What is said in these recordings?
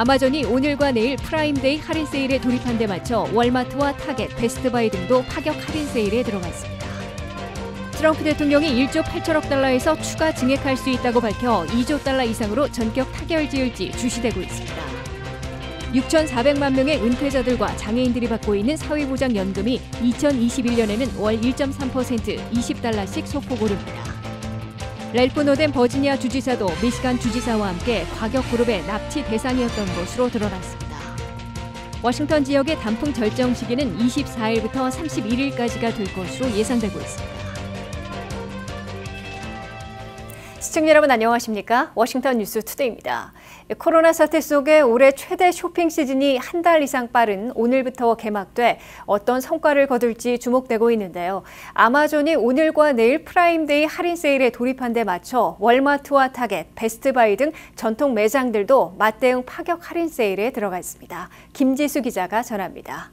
아마존이 오늘과 내일 프라임데이 할인 세일에 돌입한 데 맞춰 월마트와 타겟, 베스트바이 등도 파격 할인 세일에 들어갔습니다. 트럼프 대통령이 1조 8천억 달러에서 추가 증액할 수 있다고 밝혀 2조 달러 이상으로 전격 타결지을지 주시되고 있습니다. 6,400만 명의 은퇴자들과 장애인들이 받고 있는 사회보장연금이 2021년에는 월 1.3% 20달러씩 소폭 오릅니다. 렐프노덴 버지니아 주지사도 미시간 주지사와 함께 과격 그룹의 납치 대상이었던 것으로 드러났습니다. 워싱턴 지역의 단풍 절정 시기는 24일부터 31일까지가 될 것으로 예상되고 있습니다. 시청자 여러분 안녕하십니까? 워싱턴 뉴스 투데이입니다. 코로나 사태 속에 올해 최대 쇼핑 시즌이 한 달 이상 빠른 오늘부터 개막돼 어떤 성과를 거둘지 주목되고 있는데요. 아마존이 오늘과 내일 프라임데이 할인 세일에 돌입한 데 맞춰 월마트와 타겟, 베스트바이 등 전통 매장들도 맞대응 파격 할인 세일에 들어가 있습니다. 김지수 기자가 전합니다.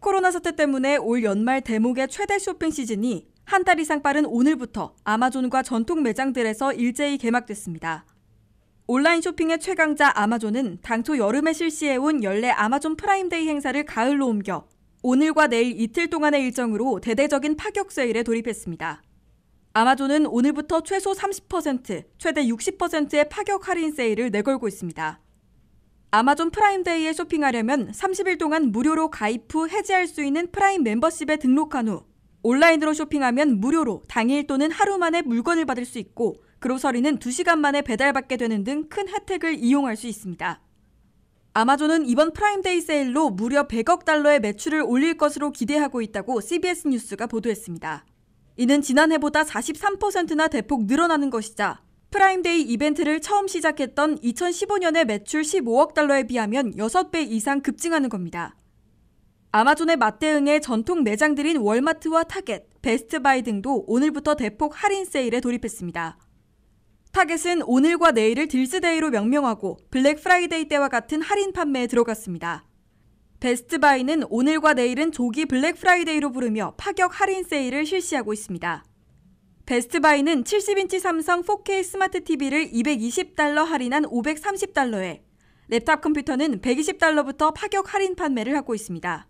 코로나 사태 때문에 올 연말 대목의 최대 쇼핑 시즌이 한달 이상 빠른 오늘부터 아마존과 전통 매장들에서 일제히 개막됐습니다. 온라인 쇼핑의 최강자 아마존은 당초 여름에 실시해온 연례 아마존 프라임데이 행사를 가을로 옮겨 오늘과 내일 이틀 동안의 일정으로 대대적인 파격 세일에 돌입했습니다. 아마존은 오늘부터 최소 30%, 최대 60%의 파격 할인 세일을 내걸고 있습니다. 아마존 프라임데이에 쇼핑하려면 30일 동안 무료로 가입 후 해지할 수 있는 프라임 멤버십에 등록한 후 온라인으로 쇼핑하면 무료로 당일 또는 하루 만에 물건을 받을 수 있고 그로서리는 2시간 만에 배달받게 되는 등 큰 혜택을 이용할 수 있습니다. 아마존은 이번 프라임데이 세일로 무려 100억 달러의 매출을 올릴 것으로 기대하고 있다고 CBS 뉴스가 보도했습니다. 이는 지난해보다 43%나 대폭 늘어나는 것이자 프라임데이 이벤트를 처음 시작했던 2015년의 매출 15억 달러에 비하면 6배 이상 급증하는 겁니다. 아마존의 맞대응에 전통 매장들인 월마트와 타겟, 베스트바이 등도 오늘부터 대폭 할인 세일에 돌입했습니다. 타겟은 오늘과 내일을 딜스데이로 명명하고 블랙 프라이데이 때와 같은 할인 판매에 들어갔습니다. 베스트바이는 오늘과 내일은 조기 블랙 프라이데이로 부르며 파격 할인 세일을 실시하고 있습니다. 베스트바이는 70인치 삼성 4K 스마트 TV를 220달러 할인한 530달러에 랩탑 컴퓨터는 120달러부터 파격 할인 판매를 하고 있습니다.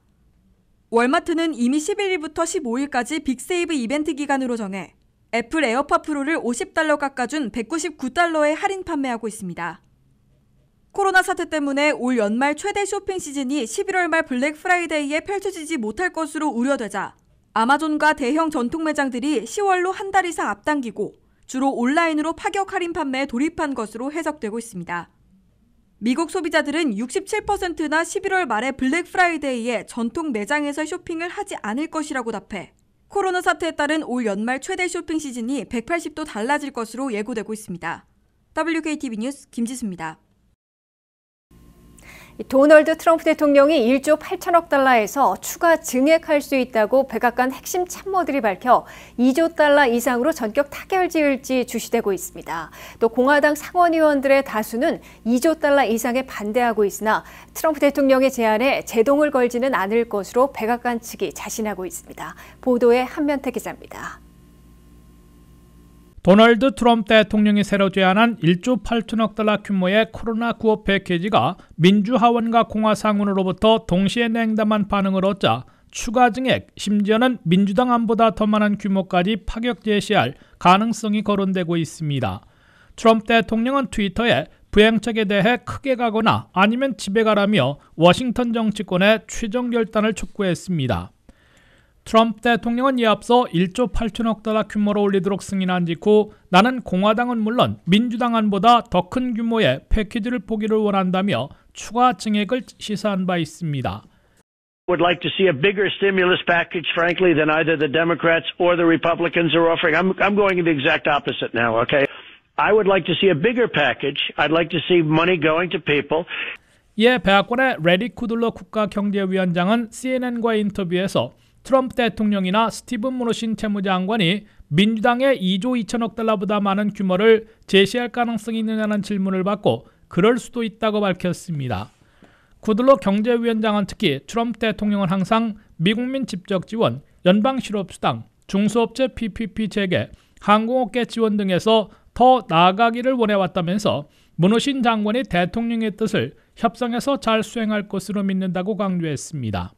월마트는 이미 11일부터 15일까지 빅세이브 이벤트 기간으로 정해 애플 에어팟 프로를 50달러 깎아준 199달러에 할인 판매하고 있습니다. 코로나 사태 때문에 올 연말 최대 쇼핑 시즌이 11월 말 블랙 프라이데이에 펼쳐지지 못할 것으로 우려되자 아마존과 대형 전통 매장들이 10월로 한 달 이상 앞당기고 주로 온라인으로 파격 할인 판매에 돌입한 것으로 해석되고 있습니다. 미국 소비자들은 67%나 11월 말에 블랙 프라이데이에 전통 매장에서 쇼핑을 하지 않을 것이라고 답해 코로나 사태에 따른 올 연말 최대 쇼핑 시즌이 180도 달라질 것으로 예고되고 있습니다. WKTV 뉴스 김지수입니다. 도널드 트럼프 대통령이 1조 8천억 달러에서 추가 증액할 수 있다고 백악관 핵심 참모들이 밝혀 2조 달러 이상으로 전격 타결 지을지 주시되고 있습니다. 또 공화당 상원의원들의 다수는 2조 달러 이상에 반대하고 있으나 트럼프 대통령의 제안에 제동을 걸지는 않을 것으로 백악관 측이 자신하고 있습니다. 보도에 한면태 기자입니다. 도널드 트럼프 대통령이 새로 제안한 1조 8천억 달러 규모의 코로나 구호 패키지가 민주하원과 공화상원으로부터 동시에 냉담한 반응을 얻자 추가 증액, 심지어는 민주당 안보다 더 많은 규모까지 파격 제시할 가능성이 거론되고 있습니다. 트럼프 대통령은 트위터에 부행책에 대해 크게 가거나 아니면 집에 가라며 워싱턴 정치권의 최종 결단을 촉구했습니다. 트럼프 대통령은 이에 앞서 1조 8천억 달러 규모로 올리도록 승인한 직후 나는 공화당은 물론 민주당 안보다 더 큰 규모의 패키지를 보기를 원한다며 추가 증액을 시사한 바 있습니다. would like to see a bigger stimulus package, frankly, than either the Democrats or the Republicans are offering. I'm, I'm going the exact opposite now, okay? I would like to see a bigger package. I'd like to see money going to people. 예, 백악관의 레리 쿠들러 국가경제위원장은 CNN과 인터뷰에서 트럼프 대통령이나 스티븐 무노신 채무장관이 민주당의 2조 2천억 달러보다 많은 규모를 제시할 가능성이 있느냐는 질문을 받고 그럴 수도 있다고 밝혔습니다. 구들로 경제위원장은 특히 트럼프 대통령은 항상 미국민 직접 지원, 연방 실업수당, 중소업체 PPP 재개, 항공업계 지원 등에서 더 나아가기를 원해왔다면서 문호신 장관이 대통령의 뜻을 협상에서 잘 수행할 것으로 믿는다고 강조했습니다.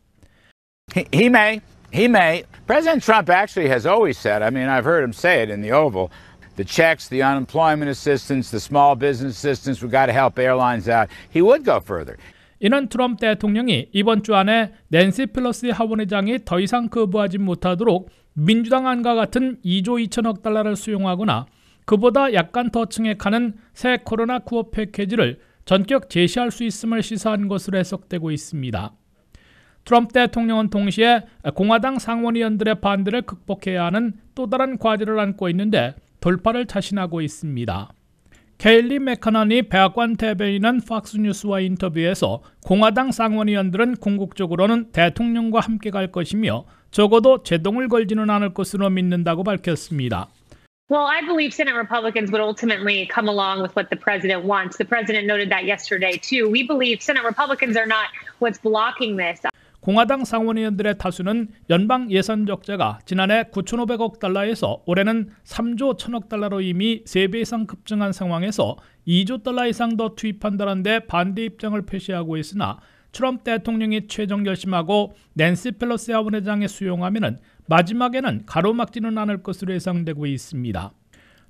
He, he may. He may. President Trump actually has always said, I mean, I've heard him say it in the Oval, the checks, the unemployment assistance, the small business assistance, we've got to help airlines out. He would go further. 이는 트럼프 대통령이 이번 주 안에 낸시 펠로시 하원의장이 더 이상 거부하지 못하도록 민주당 안과 같은 2조 2천억 달러를 수용하거나 그보다 약간 더 증액하는 새 코로나 구호 패키지를 전격 제시할 수 있음을 시사한 것으로 해석되고 있습니다. 트럼프 대통령은 동시에 공화당 상원의원들의 반대를 극복해야 하는 또 다른 과제를 안고 있는데 돌파를 자신하고 있습니다. 케일리 메카나니 백악관 대변인은 팍스뉴스와 인터뷰에서 공화당 상원의원들은 궁극적으로는 대통령과 함께 갈 것이며 적어도 제동을 걸지는 않을 것으로 믿는다고 밝혔습니다. Well, I believe Senate Republicans would ultimately come along with what the president wants. The president noted that yesterday, too. We believe Senate Republicans are not what's blocking this. 공화당 상원의원들의 다수는 연방 예산 적자가 지난해 9,500억 달러에서 올해는 3조 1,000억 달러로 이미 3배 이상 급증한 상황에서 2조 달러 이상 더 투입한다는 데 반대 입장을 표시하고 있으나 트럼프 대통령이 최종 결심하고 낸시 펠로시 하원회장의 수용하면 마지막에는 가로막지는 않을 것으로 예상되고 있습니다.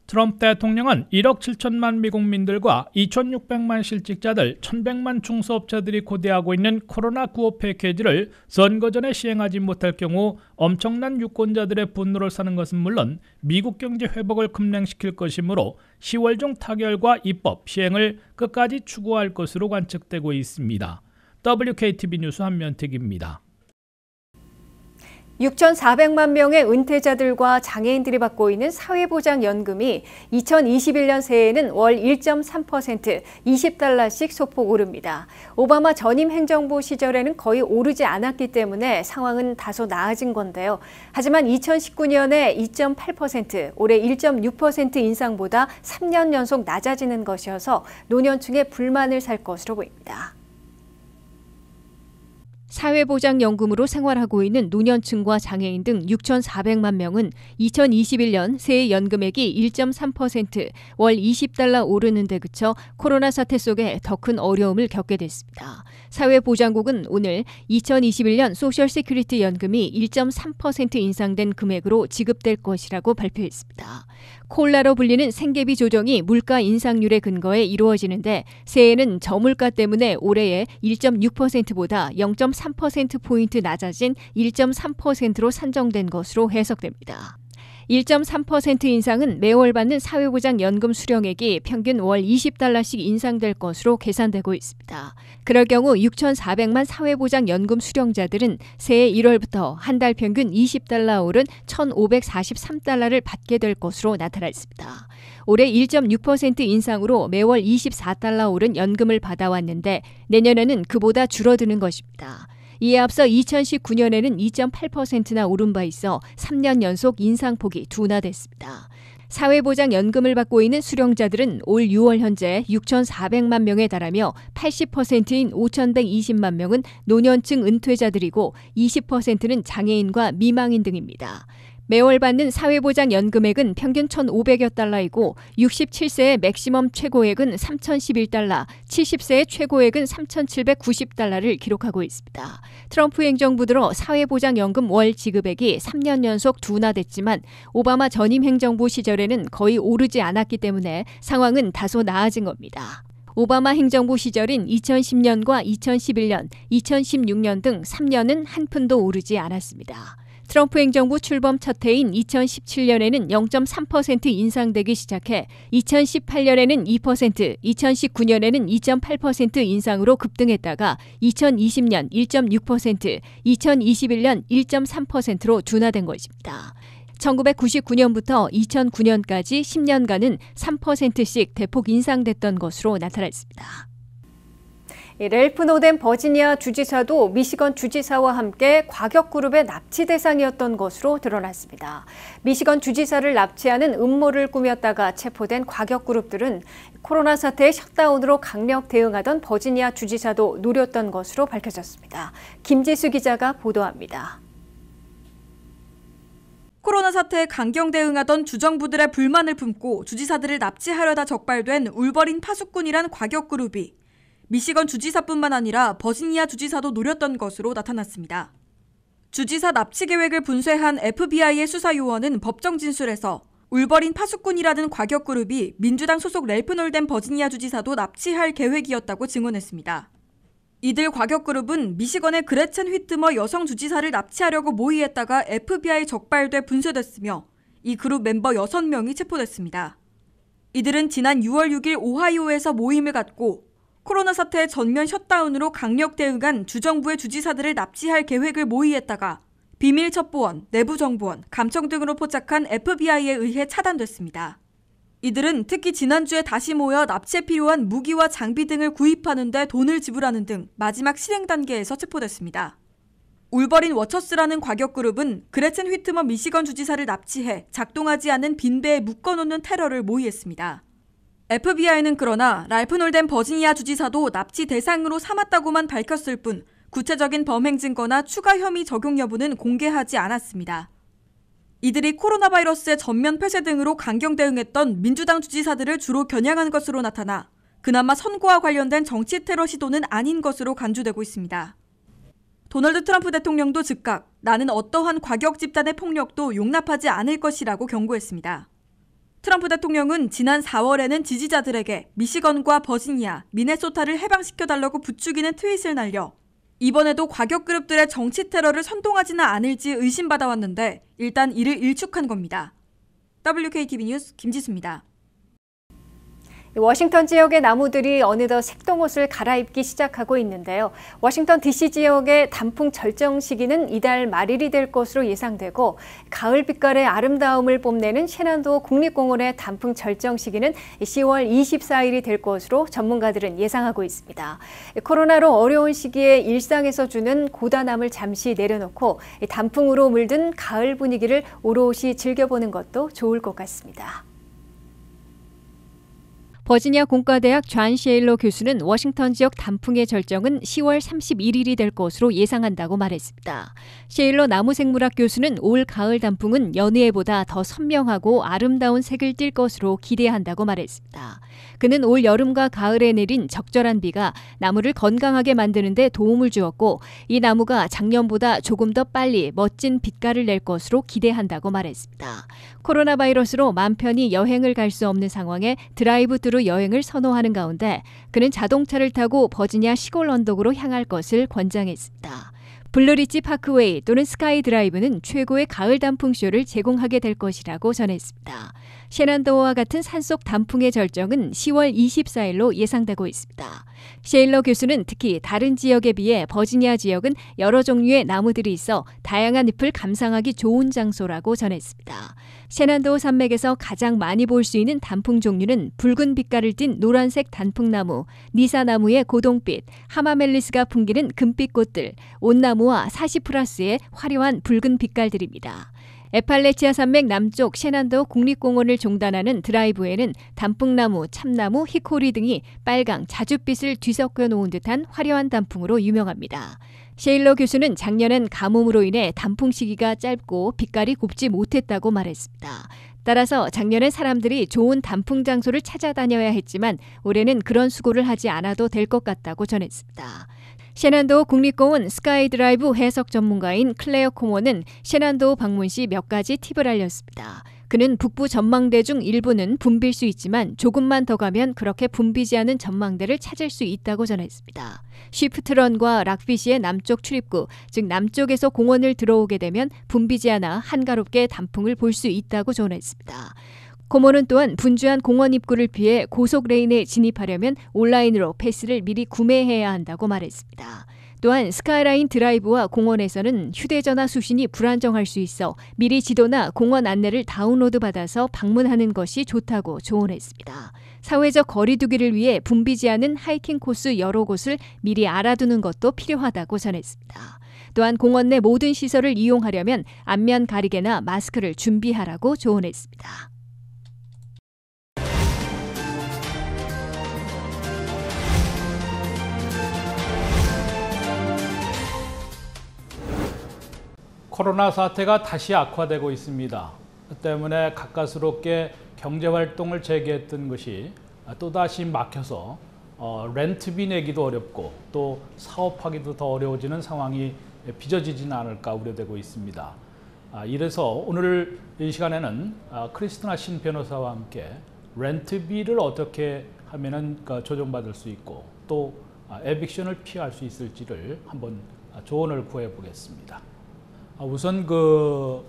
트럼프 대통령은 1억 7천만 미국민들과 2,600만 실직자들, 1,100만 중소업체들이 고대하고 있는 코로나 구호 패키지를 선거 전에 시행하지 못할 경우 엄청난 유권자들의 분노를 사는 것은 물론 미국 경제 회복을 급냉시킬 것이므로 10월 중 타결과 입법, 시행을 끝까지 추구할 것으로 관측되고 있습니다. WKTV 뉴스 한면택입니다. 6,400만 명의 은퇴자들과 장애인들이 받고 있는 사회보장연금이 2021년 새해에는 월 1.3%, 20달러씩 소폭 오릅니다. 오바마 전임 행정부 시절에는 거의 오르지 않았기 때문에 상황은 다소 나아진 건데요. 하지만 2019년에 2.8%, 올해 1.6% 인상보다 3년 연속 낮아지는 것이어서 노년층의 불만을 살 것으로 보입니다. 사회보장연금으로 생활하고 있는 노년층과 장애인 등 6,400만 명은 2021년 세해 연금액이 1.3%월 20달러 오르는 데 그쳐 코로나 사태 속에 더 큰 어려움을 겪게 됐습니다. 사회보장국은 오늘 2021년 소셜시큐리티 연금이 1.3% 인상된 금액으로 지급될 것이라고 발표했습니다. 콜라로 불리는 생계비 조정이 물가 인상률의 근거에 이루어지는데 새해는 저물가 때문에 올해의 1.6%보다 0.3%포인트 낮아진 1.3%로 산정된 것으로 해석됩니다. 1.3% 인상은 매월 받는 사회보장연금 수령액이 평균 월 20달러씩 인상될 것으로 계산되고 있습니다. 그럴 경우 6,400만 사회보장연금 수령자들은 새해 1월부터 한 달 평균 20달러 오른 1,543달러를 받게 될 것으로 나타나 있습니다. 올해 1.6% 인상으로 매월 24달러 오른 연금을 받아왔는데 내년에는 그보다 줄어드는 것입니다. 이에 앞서 2019년에는 2.8%나 오른 바 있어 3년 연속 인상폭이 둔화됐습니다. 사회보장연금을 받고 있는 수령자들은 올 6월 현재 6,400만 명에 달하며 80%인 5,120만 명은 노년층 은퇴자들이고 20%는 장애인과 미망인 등입니다. 매월 받는 사회보장연금액은 평균 1,500여 달러이고 67세의 맥시멈 최고액은 3,011달러, 70세의 최고액은 3,790달러를 기록하고 있습니다. 트럼프 행정부 들어 사회보장연금 월 지급액이 3년 연속 둔화됐지만 오바마 전임 행정부 시절에는 거의 오르지 않았기 때문에 상황은 다소 나아진 겁니다. 오바마 행정부 시절인 2010년과 2011년, 2016년 등 3년은 한 푼도 오르지 않았습니다. 트럼프 행정부 출범 첫 해인 2017년에는 0.3% 인상되기 시작해 2018년에는 2%, 2019년에는 2.8% 인상으로 급등했다가 2020년 1.6%, 2021년 1.3%로 둔화된 것입니다. 1999년부터 2009년까지 10년간은 3%씩 대폭 인상됐던 것으로 나타났습니다. 렐프 노덴 버지니아 주지사도 미시건 주지사와 함께 과격그룹의 납치 대상이었던 것으로 드러났습니다. 미시건 주지사를 납치하는 음모를 꾸몄다가 체포된 과격그룹들은 코로나 사태의 셧다운으로 강력 대응하던 버지니아 주지사도 노렸던 것으로 밝혀졌습니다. 김지수 기자가 보도합니다. 코로나 사태에 강경 대응하던 주정부들의 불만을 품고 주지사들을 납치하려다 적발된 울버린 파수꾼이란 과격그룹이 미시건 주지사뿐만 아니라 버지니아 주지사도 노렸던 것으로 나타났습니다. 주지사 납치 계획을 분쇄한 FBI의 수사 요원은 법정 진술에서 울버린 파수꾼이라는 과격 그룹이 민주당 소속 렐프 놀덴 버지니아 주지사도 납치할 계획이었다고 증언했습니다. 이들 과격 그룹은 미시건의 그레첸 휘트머 여성 주지사를 납치하려고 모의했다가 FBI 적발돼 분쇄됐으며 이 그룹 멤버 6명이 체포됐습니다. 이들은 지난 6월 6일 오하이오에서 모임을 갖고 코로나 사태 전면 셧다운으로 강력 대응한 주정부의 주지사들을 납치할 계획을 모의했다가 비밀 첩보원, 내부 정보원, 감청 등으로 포착한 FBI에 의해 차단됐습니다. 이들은 특히 지난주에 다시 모여 납치에 필요한 무기와 장비 등을 구입하는데 돈을 지불하는 등 마지막 실행 단계에서 체포됐습니다. 울버린 워처스라는 과격그룹은 그레첸 휘트먼 미시건 주지사를 납치해 작동하지 않은 빈배에 묶어놓는 테러를 모의했습니다. FBI는 그러나 랄프 놀덴 버지니아 주지사도 납치 대상으로 삼았다고만 밝혔을 뿐 구체적인 범행 증거나 추가 혐의 적용 여부는 공개하지 않았습니다. 이들이 코로나 바이러스의 전면 폐쇄 등으로 강경 대응했던 민주당 주지사들을 주로 겨냥한 것으로 나타나 그나마 선거와 관련된 정치 테러 시도는 아닌 것으로 간주되고 있습니다. 도널드 트럼프 대통령도 즉각 나는 어떠한 과격 집단의 폭력도 용납하지 않을 것이라고 경고했습니다. 트럼프 대통령은 지난 4월에는 지지자들에게 미시건과 버지니아, 미네소타를 해방시켜달라고 부추기는 트윗을 날려 이번에도 과격 그룹들의 정치 테러를 선동하지는 않을지 의심받아왔는데 일단 이를 일축한 겁니다. WKTV 뉴스 김지수입니다. 워싱턴 지역의 나무들이 어느덧 색동옷을 갈아입기 시작하고 있는데요. 워싱턴 DC 지역의 단풍 절정 시기는 이달 말일이 될 것으로 예상되고 가을 빛깔의 아름다움을 뽐내는 셰난도 국립공원의 단풍 절정 시기는 10월 24일이 될 것으로 전문가들은 예상하고 있습니다. 코로나로 어려운 시기에 일상에서 주는 고단함을 잠시 내려놓고 단풍으로 물든 가을 분위기를 오롯이 즐겨보는 것도 좋을 것 같습니다. 버지니아 공과대학 존 셰일러 교수는 워싱턴 지역 단풍의 절정은 10월 31일이 될 것으로 예상한다고 말했습니다. 셰일러 나무생물학 교수는 올 가을 단풍은 연예보다 더 선명하고 아름다운 색을 띨 것으로 기대한다고 말했습니다. 그는 올 여름과 가을에 내린 적절한 비가 나무를 건강하게 만드는 데 도움을 주었고 이 나무가 작년보다 조금 더 빨리 멋진 빛깔을 낼 것으로 기대한다고 말했습니다. 코로나 바이러스로 맘 편히 여행을 갈 수 없는 상황에 드라이브 뚜루 여행을 선호하는 가운데 그는 자동차를 타고 버지니아 시골 언덕으로 향할 것을 권장했습니다. 블루리치 파크웨이 또는 스카이 드라이브는 최고의 가을 단풍쇼를 제공하게 될 것이라고 전했습니다. 셰난도어와 같은 산속 단풍의 절정은 10월 24일로 예상되고 있습니다. 셰일러 교수는 특히 다른 지역에 비해 버지니아 지역은 여러 종류의 나무들이 있어 다양한 잎을 감상하기 좋은 장소라고 전했습니다. 셰난도 산맥에서 가장 많이 볼 수 있는 단풍 종류는 붉은 빛깔을 띤 노란색 단풍나무, 니사나무의 고동빛, 하마멜리스가 풍기는 금빛 꽃들, 온나무와 사시프라스의 화려한 붉은 빛깔들입니다. 에팔레치아 산맥 남쪽 셰난도 국립공원을 종단하는 드라이브에는 단풍나무, 참나무, 히코리 등이 빨강, 자줏빛을 뒤섞여 놓은 듯한 화려한 단풍으로 유명합니다. 셰일러 교수는 작년엔 가뭄으로 인해 단풍 시기가 짧고 빛깔이 곱지 못했다고 말했습니다. 따라서 작년에 사람들이 좋은 단풍 장소를 찾아다녀야 했지만 올해는 그런 수고를 하지 않아도 될 것 같다고 전했습니다. 셰난도 국립공원 스카이드라이브 해석 전문가인 클레어 코모는 셰난도 방문 시 몇 가지 팁을 알렸습니다. 그는 북부 전망대 중 일부는 붐빌 수 있지만 조금만 더 가면 그렇게 붐비지 않은 전망대를 찾을 수 있다고 전했습니다. 쉬프트런과 락피시의 남쪽 출입구, 즉 남쪽에서 공원을 들어오게 되면 붐비지 않아 한가롭게 단풍을 볼 수 있다고 전했습니다. 코모는 또한 분주한 공원 입구를 피해 고속 레인에 진입하려면 온라인으로 패스를 미리 구매해야 한다고 말했습니다. 또한 스카이라인 드라이브와 공원에서는 휴대전화 수신이 불안정할 수 있어 미리 지도나 공원 안내를 다운로드 받아서 방문하는 것이 좋다고 조언했습니다. 사회적 거리두기를 위해 붐비지 않은 하이킹 코스 여러 곳을 미리 알아두는 것도 필요하다고 전했습니다. 또한 공원 내 모든 시설을 이용하려면 안면 가리개나 마스크를 준비하라고 조언했습니다. 코로나 사태가 다시 악화되고 있습니다. 그 때문에 가까스럽게 경제활동을 재개했던 것이 또다시 막혀서 어, 렌트비 내기도 어렵고 또 사업하기도 더 어려워지는 상황이 빚어지진 않을까 우려되고 있습니다. 아, 이래서 오늘 이 시간에는 아, 크리스티나 신 변호사와 함께 렌트비를 어떻게 하면 어, 조정받을 수 있고 또 아, 에빅션을 피할 수 있을지를 한번 조언을 구해보겠습니다. 아, 우선 그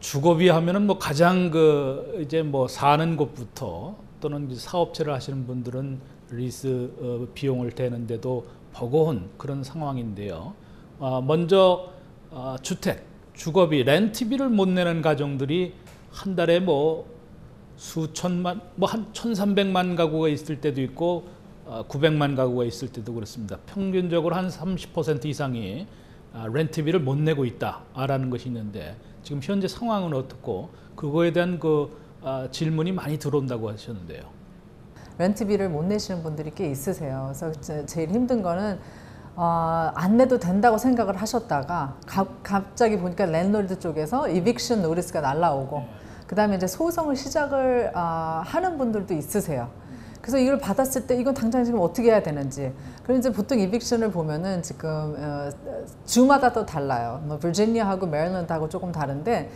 주거비 하면은 뭐 가장 그 이제 뭐 사는 곳부터 또는 이제 사업체를 하시는 분들은 리스 어, 비용을 대는데도 버거운 그런 상황인데요. 아 먼저 아 주택, 주거비, 렌트비를 못 내는 가정들이 한 달에 뭐 수천만, 뭐 한 천삼백만 가구가 있을 때도 있고 아 구백만 가구가 있을 때도 그렇습니다. 평균적으로 한 삼십 퍼센트 이상이 아, 렌트비를 못 내고 있다라는 것이 있는데 지금 현재 상황은 어떻고 그거에 대한 그 아, 질문이 많이 들어온다고 하셨는데요. 렌트비를 못 내시는 분들이 꽤 있으세요. 그래서 제일 힘든 거는 어, 안 내도 된다고 생각을 하셨다가 가, 갑자기 보니까 랜드 쪽에서 이빅션 노리스가 날라오고 네. 그 다음에 이제 소송을 시작을 어, 하는 분들도 있으세요. 그래서 이걸 받았을 때 이건 당장 지금 어떻게 해야 되는지. 그리고 이제 보통 이빅션을 보면은 지금 어, 주마다 또 달라요. 뭐 버지니아하고 메릴랜드하고 조금 다른데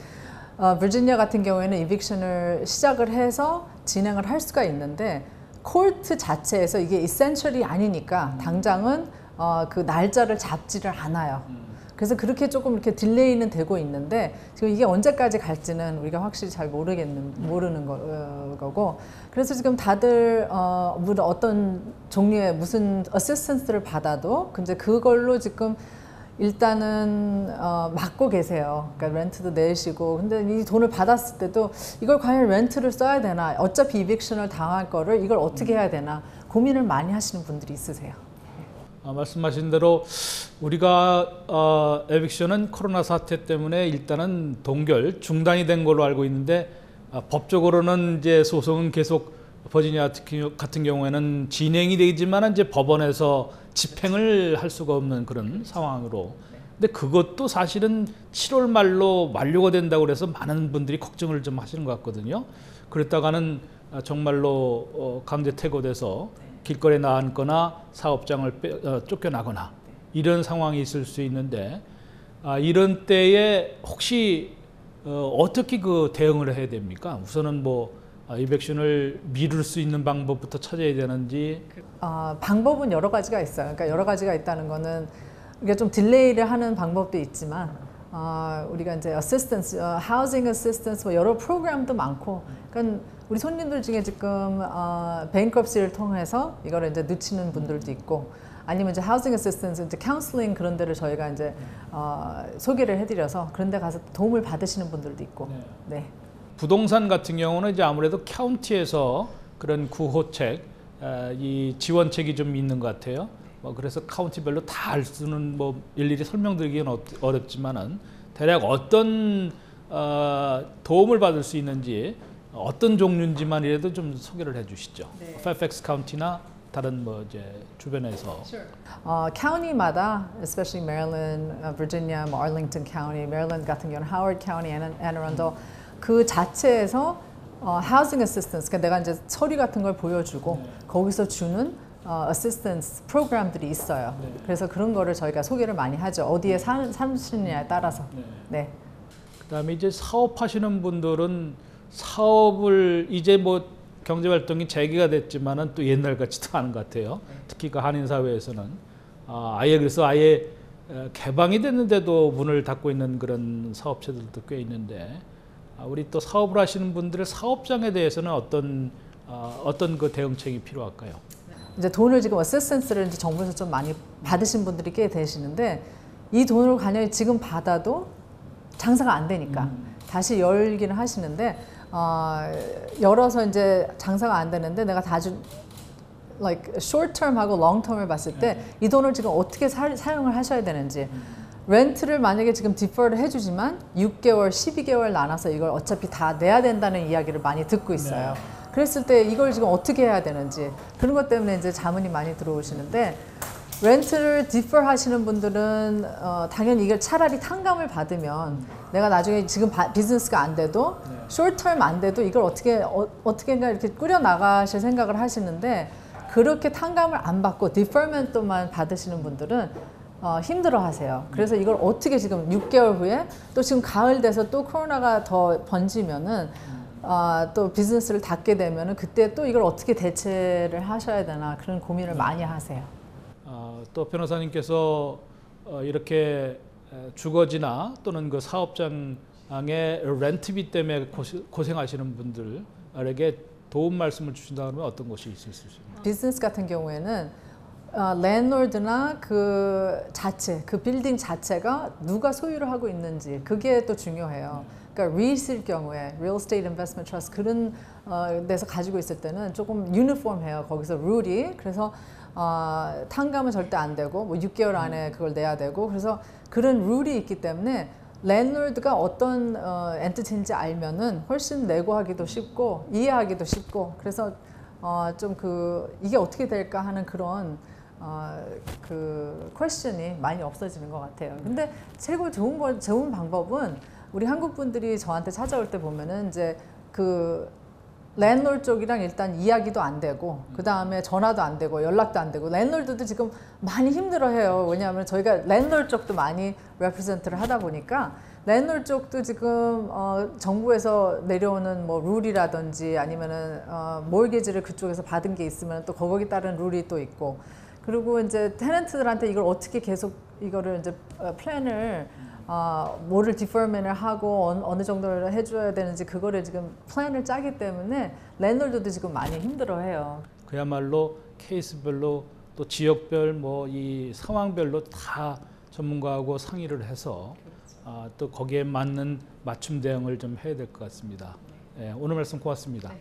어, 버지니아 같은 경우에는 이빅션을 시작을 해서 진행을 할 수가 있는데 콜트 자체에서 이게 이센셜이 아니니까 당장은 어, 그 날짜를 잡지를 않아요. 음. 그래서 그렇게 조금 이렇게 딜레이는 되고 있는데 지금 이게 언제까지 갈지는 우리가 확실히 잘 모르겠는 모르는 거, 어, 거고 그래서 지금 다들 어, 어떤 종류의 무슨 어시스턴스를 받아도 근데 그걸로 지금 일단은 어, 막고 계세요. 그러니까 렌트도 내시고 근데 이 돈을 받았을 때도 이걸 과연 렌트를 써야 되나 어차피 이벡션을 당할 거를 이걸 어떻게 해야 되나 고민을 많이 하시는 분들이 있으세요. 아, 말씀하신 대로 우리가 어, 에빅션은 코로나 사태 때문에 일단은 동결 중단이 된 걸로 알고 있는데 아, 법적으로는 이제 소송은 계속 버지니아 같은 경우에는 진행이 되지만 이제 법원에서 집행을 할 수가 없는 그런 그렇죠. 상황으로. 네. 근데 그것도 사실은 7월 말로 만료가 된다고 그래서 많은 분들이 걱정을 좀 하시는 것 같거든요. 그랬다가는 아, 정말로 어, 강제 퇴거돼서 네. 길거리에 나앉거나 사업장을 빼, 어, 쫓겨나거나 이런 상황이 있을 수 있는데 아, 이런 때에 혹시 어, 어떻게 그 대응을 해야 됩니까? 우선은 뭐 아, 이 백신을 미룰 수 있는 방법부터 찾아야 되는지 아, 방법은 여러 가지가 있어요. 그러니까 여러 가지가 있다는 거는 우리가 좀 딜레이를 하는 방법도 있지만 어, 우리가 이제 어시스턴스, 하우징 어시스턴스 뭐 여러 프로그램도 많고 그러니까 우리 손님들 중에 지금 어, 뱅크업시를 통해서 이거를 이제 늦추는 분들도 음. 있고 아니면 이제 하우징 어시스턴스 이제 카운슬링 그런 데를 저희가 이제 음. 어, 소개를 해드려서 그런 데 가서 도움을 받으시는 분들도 있고 네. 네. 부동산 같은 경우는 이제 아무래도 카운티에서 그런 구호책 어, 이 지원책이 좀 있는 것 같아요. 뭐 그래서 카운티별로 다 알 수는 뭐 일일이 설명드리기는 어, 어렵지만은 대략 어떤 어, 도움을 받을 수 있는지 어떤 종류인지만이라도 좀 소개를 해주시죠. 네. Fairfax County나 다른 뭐 이제 주변에서 sure. 어, 카운티마다 especially Maryland, 어, Virginia, 뭐 Arlington County, Maryland 같은 경우는 Howard County, Anne Arundel 그 자체에서 어, housing assistance 그러니까 내가 이제 서류 같은 걸 보여주고 네. 거기서 주는 어, assistance 프로그램들이 있어요. 네. 그래서 그런 거를 저희가 소개를 많이 하죠. 어디에 사는 네. 사느냐에 따라서. 네. 네. 그다음에 이제 사업하시는 분들은 사업을 이제 뭐 경제 활동이 재개가 됐지만은 또 옛날 같지도 않은 것 같아요. 특히 그 한인 사회에서는 아, 아예 그래서 아예 어, 개방이 됐는데도 문을 닫고 있는 그런 사업체들도 꽤 있는데 아, 우리 또 사업을 하시는 분들의 사업장에 대해서는 어떤 아, 어떤 그 대응책이 필요할까요? 이제 돈을 지금 어센스를 이제 정부에서 좀 많이 받으신 분들이 꽤 되시는데 이 돈을 관련 지금 받아도 장사가 안 되니까 음. 다시 열기는 하시는데 어, 열어서 이제 장사가 안 되는데 내가 다주 like short term하고 long term을 봤을 때이 음. 돈을 지금 어떻게 사, 사용을 하셔야 되는지 렌트를 만약에 지금 디퍼를 해주지만 6개월, 12개월 나눠서 이걸 어차피 다 내야 된다는 이야기를 많이 듣고 있어요. 네. 그랬을 때 이걸 지금 어떻게 해야 되는지 그런 것 때문에 이제 자문이 많이 들어오시는데 렌트를 디퍼 하시는 분들은 어, 당연히 이걸 차라리 탕감을 받으면 내가 나중에 지금 바, 비즈니스가 안 돼도 숄트텀안 네. 돼도 이걸 어떻게 어, 어떻게인가 이렇게 꾸려 나가실 생각을 하시는데 그렇게 탕감을 안 받고 디퍼멘트만 받으시는 분들은 어, 힘들어 하세요. 그래서 이걸 어떻게 지금 6개월 후에 또 지금 가을 돼서 또 코로나가 더 번지면은 어, 또 비즈니스를 닫게 되면은 그때 또 이걸 어떻게 대체를 하셔야 되나 그런 고민을 네. 많이 하세요. 또 변호사님께서 어, 이렇게 주거지나 또는 그 사업장의 렌트비 때문에 고생하시는 분들에게 도움 말씀을 주신다면 어떤 것이 있을 수 있을까요? 비즈니스 같은 경우에는 어, 랜홀드나 그 자체, 그 빌딩 자체가 누가 소유를 하고 있는지 그게 또 중요해요. 그러니까 리스일 경우에 Real Estate Investment Trust 그런 어, 데서 가지고 있을 때는 조금 유니폼해요. 거기서 룰이 그래서 어, 탕감은 절대 안 되고 뭐 6개월 안에 음. 그걸 내야 되고 그래서 그런 룰이 있기 때문에 랜드가 어떤 어, 엔티티인지 알면은 훨씬 내고하기도 쉽고 이해하기도 쉽고 그래서 어, 좀 그 이게 어떻게 될까 하는 그런 어, 그 퀘션이 많이 없어지는 것 같아요. 근데 최고 좋은 걸 좋은 방법은 우리 한국 분들이 저한테 찾아올 때 보면은 이제 그 랜놀 쪽이랑 일단 이야기도 안 되고 그 다음에 전화도 안 되고 연락도 안 되고 랜놀들도 지금 많이 힘들어해요 왜냐하면 저희가 랜놀 쪽도 많이 레프레젠트를 하다 보니까 랜놀 쪽도 지금 어, 정부에서 내려오는 뭐 룰이라든지 아니면은 어, 몰게지를 그쪽에서 받은 게 있으면 또 거기에 따른 룰이 또 있고 그리고 이제 테넌트들한테 이걸 어떻게 계속 이거를 이제 플랜을 어, 음. 아, 뭐를 디퍼멘을 하고 어, 느 정도를 해줘야 되는지 그거를 지금 플랜을 짜기 때문에 랜홀드도 지금 많이 힘들어해요. 그야말로 케이스별로 또 지역별 뭐 이 상황별로 다 전문가하고 상의를 해서 아, 또 거기에 맞는 맞춤 대응을 좀 해야 될 것 같습니다. 네. 오늘 말씀 고맙습니다. 네.